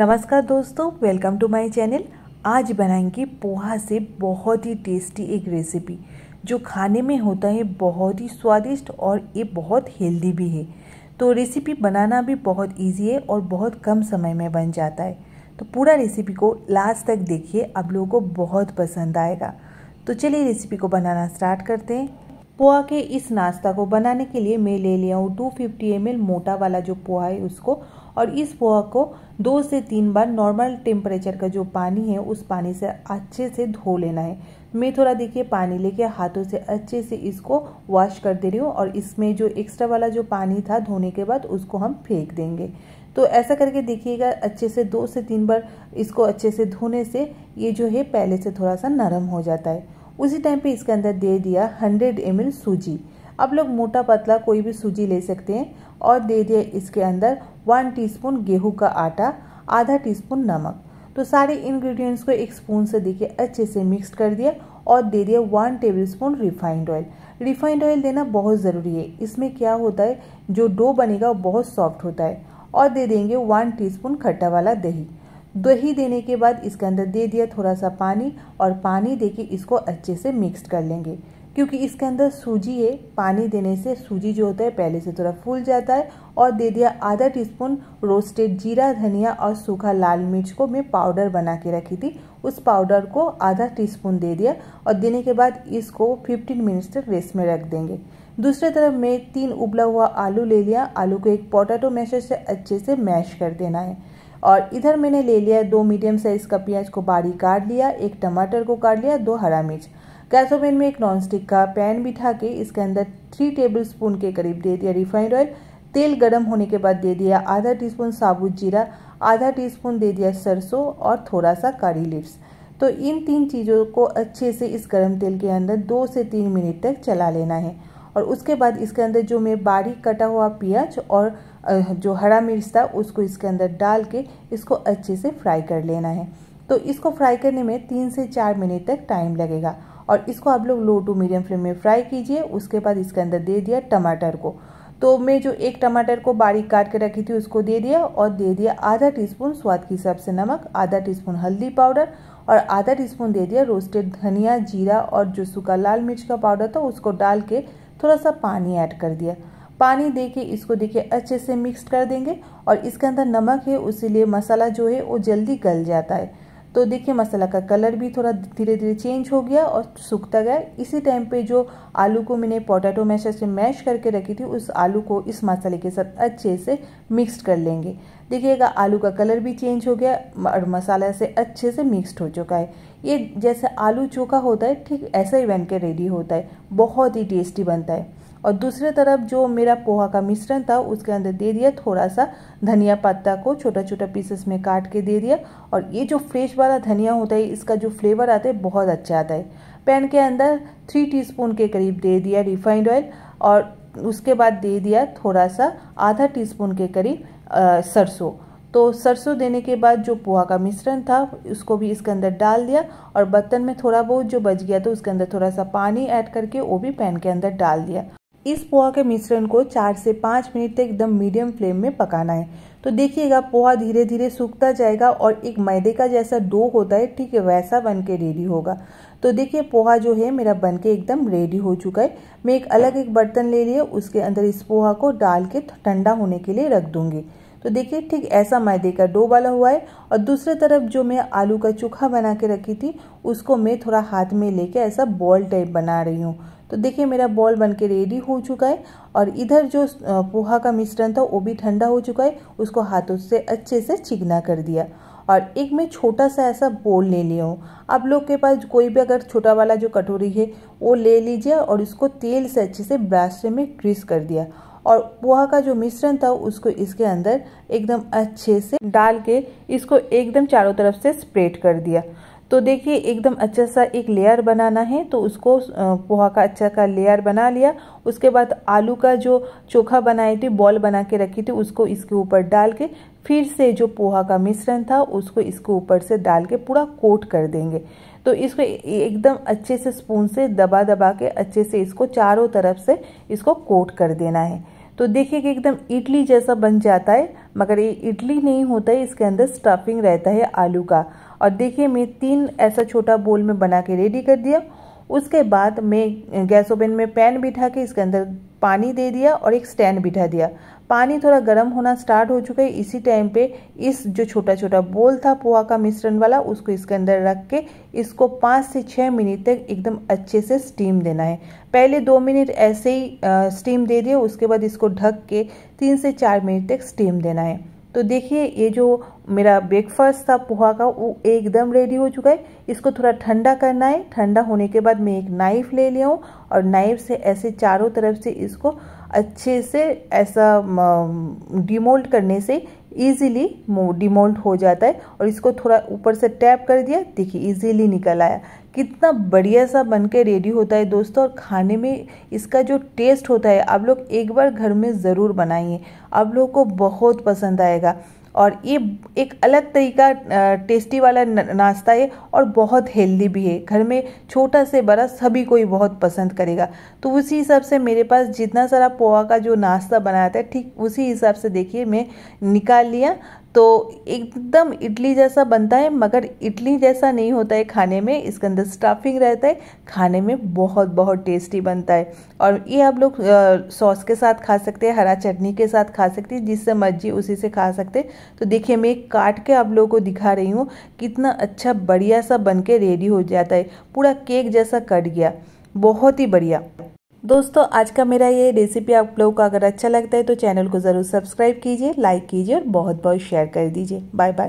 नमस्कार दोस्तों welcome to my channel आज बनाएंगे पोहा से बहुत ही टेस्टी एक रेसिपी जो खाने में होता है बहुत ही स्वादिष्ट और ये बहुत हेल्दी भी है तो रेसिपी बनाना भी बहुत इजी है और बहुत कम समय में बन जाता है तो पूरा रेसिपी को लास्ट तक देखिए आप लोगों को बहुत पसंद आएगा तो चलिए रेसिपी को बनाना स्टार्ट करते हैं पोहा के इस नाश्ता को बनाने के लिए मैं ले लिया हूँ टू फिफ्टी एम मोटा वाला जो पोहा है उसको और इस पोहा को दो से तीन बार नॉर्मल टेम्परेचर का जो पानी है उस पानी से अच्छे से धो लेना है मैं थोड़ा देखिए पानी लेके हाथों से अच्छे से इसको वॉश कर दे रही हूँ और इसमें जो एक्स्ट्रा वाला जो पानी था धोने के बाद उसको हम फेंक देंगे तो ऐसा करके देखिएगा अच्छे से दो से तीन बार इसको अच्छे से धोने से ये जो है पहले से थोड़ा सा नरम हो जाता है उसी टाइम पे इसके अंदर दे दिया 100 एम सूजी अब लोग मोटा पतला कोई भी सूजी ले सकते हैं और दे दिया इसके अंदर वन टीस्पून गेहूं का आटा आधा टीस्पून नमक तो सारे इंग्रेडिएंट्स को एक स्पून से देखिए अच्छे से मिक्स कर दिया और दे दिया one tablespoon refined oil refined oil देना बहुत ज़रूरी है इसमें क्या होता है जो डो बनेगा वो बहुत सॉफ्ट होता है और दे देंगे वन टीस्पून खट्टा वाला दही दही देने के बाद इसके अंदर दे दिया थोड़ा सा पानी और पानी दे के इसको अच्छे से मिक्स कर लेंगे क्योंकि इसके अंदर सूजी है पानी देने से सूजी जो होता है पहले से थोड़ा फूल जाता है और दे दिया आधा टीस्पून रोस्टेड जीरा धनिया और सूखा लाल मिर्च को मैं पाउडर बना के रखी थी उस पाउडर को आधा टीस्पून दे दिया और देने के बाद इसको 15 मिनट्स तक रेस्ट में रख देंगे दूसरी तरफ मैं तीन उबला हुआ आलू ले लिया आलू को एक पोटैटो मैशर से अच्छे से मैश कर देना है और इधर मैंने ले लिया दो मीडियम साइज का प्याज को बारीक काट लिया एक टमाटर को काट लिया दो हरा मिर्च गैस ओवन में एक नॉनस्टिक का पैन बिठा के इसके अंदर थ्री टेबल स्पून के करीब दे दिया रिफाइंड ऑयल तेल गर्म होने के बाद दे दिया आधा टीस्पून साबुत जीरा आधा टीस्पून दे दिया सरसों और थोड़ा सा कारी लिप्स तो इन तीन चीज़ों को अच्छे से इस गर्म तेल के अंदर दो से तीन मिनट तक चला लेना है और उसके बाद इसके अंदर जो मैं बारीक कटा हुआ प्याज और जो हरा मिर्च था उसको इसके अंदर डाल के इसको अच्छे से फ्राई कर लेना है तो इसको फ्राई करने में तीन से चार मिनट तक टाइम लगेगा और इसको आप लोग लो टू मीडियम फ्लेम में फ्राई कीजिए उसके बाद इसके अंदर दे दिया टमाटर को तो मैं जो एक टमाटर को बारीक काट के रखी थी उसको दे दिया और दे दिया आधा टीस्पून स्वाद के हिसाब से नमक आधा टीस्पून हल्दी पाउडर और आधा टीस्पून दे दिया रोस्टेड धनिया जीरा और जो सूखा लाल मिर्च का पाउडर था उसको डाल के थोड़ा सा पानी ऐड कर दिया पानी दे के इसको देखिए अच्छे से मिक्स कर देंगे और इसके अंदर नमक है उसीलिए मसाला जो है वो जल्दी गल जाता है तो देखिए मसाला का कलर भी थोड़ा धीरे धीरे चेंज हो गया और सूखता गया इसी टाइम पे जो आलू को मैंने पोटैटो मैशर से मैश करके रखी थी उस आलू को इस मसाले के साथ अच्छे से मिक्स कर लेंगे देखिएगा आलू का कलर भी चेंज हो गया और मसाला से अच्छे से मिक्सड हो चुका है ये जैसे आलू चोखा होता है ठीक ऐसा ही बन के रेडी होता है बहुत ही टेस्टी बनता है और दूसरी तरफ जो मेरा पोहा का मिश्रण था उसके अंदर दे दिया थोड़ा सा धनिया पत्ता को छोटा छोटा पीसेस में काट के दे दिया और ये जो फ्रेश वाला धनिया होता है इसका जो फ्लेवर आता है बहुत अच्छा आता है पैन के अंदर थ्री टीस्पून के करीब दे दिया रिफाइंड ऑयल और उसके बाद दे दिया थोड़ा सा आधा टी के करीब सरसों तो सरसों देने के बाद जो पोहा का मिश्रण था उसको भी इसके अंदर डाल दिया और बर्तन में थोड़ा बहुत जो बच गया तो उसके अंदर थोड़ा सा पानी ऐड करके वो भी पैन के अंदर डाल दिया इस पोहा के मिश्रण को चार से पाँच मिनट तक एकदम मीडियम फ्लेम में पकाना है तो देखिएगा पोहा धीरे धीरे सूखता जाएगा और एक मैदे का जैसा डो होता है ठीक है वैसा बन के रेडी होगा तो देखिए पोहा जो है मेरा बन के एकदम रेडी हो चुका है मैं एक अलग एक बर्तन ले लिया उसके अंदर इस पोहा को डाल के ठंडा होने के लिए रख दूँगी तो देखिए ठीक ऐसा मैदे का डो वाला हुआ है और दूसरे तरफ जो मैं आलू का चोखा बना के रखी थी उसको मैं थोड़ा हाथ में लेके ऐसा बॉल टाइप बना रही हूँ तो देखिए मेरा बॉल बन के रेडी हो चुका है और इधर जो पोहा का मिश्रण था वो भी ठंडा हो चुका है उसको हाथों से अच्छे से चिकना कर दिया और एक मैं छोटा सा ऐसा बोल ले लिया हूँ आप लोग के पास कोई भी अगर छोटा वाला जो कटोरी है वो ले लीजिए और इसको तेल से अच्छे से ब्राशे में ग्रीस कर दिया और पोहा का जो मिश्रण था उसको इसके अंदर एकदम अच्छे से डाल के इसको एकदम चारों तरफ से स्प्रेड कर दिया तो देखिए एकदम अच्छा सा एक लेयर बनाना है तो उसको पोहा का अच्छा का लेयर बना लिया उसके बाद आलू का जो चोखा बनाई थी बॉल बना के रखी थी उसको इसके ऊपर डाल के फिर से जो पोहा का मिश्रण था उसको इसके ऊपर से डाल के पूरा कोट कर देंगे तो इसको एकदम अच्छे से स्पून से दबा दबा के अच्छे से इसको चारों तरफ से इसको कोट कर देना है तो देखिए कि एकदम इडली जैसा बन जाता है मगर ये इडली नहीं होता है इसके अंदर स्टफिंग रहता है आलू का और देखिए मैं तीन ऐसा छोटा बोल में बना के रेडी कर दिया उसके बाद मैं गैस ओवन में पैन बिठा के इसके अंदर पानी दे दिया और एक स्टैंड बिठा दिया पानी थोड़ा गर्म होना स्टार्ट हो चुका है इसी टाइम पे इस जो छोटा छोटा बोल था पोहा का मिश्रण वाला उसको इसके अंदर रख के इसको पाँच से छः मिनट तक एकदम अच्छे से स्टीम देना है पहले दो मिनट ऐसे ही स्टीम दे दिए उसके बाद इसको ढक के तीन से चार मिनट तक स्टीम देना है तो देखिए ये जो मेरा ब्रेकफास्ट था पोहा का वो एकदम रेडी हो चुका है इसको थोड़ा ठंडा करना है ठंडा होने के बाद मैं एक नाइफ़ ले लिया हूँ और नाइफ से ऐसे चारों तरफ से इसको अच्छे से ऐसा डिमोल्ड करने से ईजिली डिमोल्ड हो जाता है और इसको थोड़ा ऊपर से टैप कर दिया देखिए ईजिली निकल आया कितना बढ़िया सा बन के रेडी होता है दोस्तों और खाने में इसका जो टेस्ट होता है आप लोग एक बार घर में ज़रूर बनाइए आप लोगों को बहुत पसंद आएगा और ये एक अलग तरीका टेस्टी वाला नाश्ता है और बहुत हेल्दी भी है घर में छोटा से बड़ा सभी को बहुत पसंद करेगा तो उसी हिसाब से मेरे पास जितना सारा पोहा का जो नाश्ता बनाया था ठीक उसी हिसाब से देखिए मैं निकाल लिया तो एकदम इडली जैसा बनता है मगर इडली जैसा नहीं होता है खाने में इसके अंदर स्टफिंग रहता है खाने में बहुत बहुत टेस्टी बनता है और ये आप लोग सॉस के साथ खा सकते हैं हरा चटनी के साथ खा सकते हैं जिससे मर्जी उसी से खा सकते हैं तो देखिए मैं काट के आप लोगों को दिखा रही हूँ कितना अच्छा बढ़िया सा बन के रेडी हो जाता है पूरा केक जैसा कट गया बहुत ही बढ़िया दोस्तों आज का मेरा ये रेसिपी आप लोगों को अगर अच्छा लगता है तो चैनल को ज़रूर सब्सक्राइब कीजिए लाइक कीजिए और बहुत बहुत शेयर कर दीजिए बाय बाय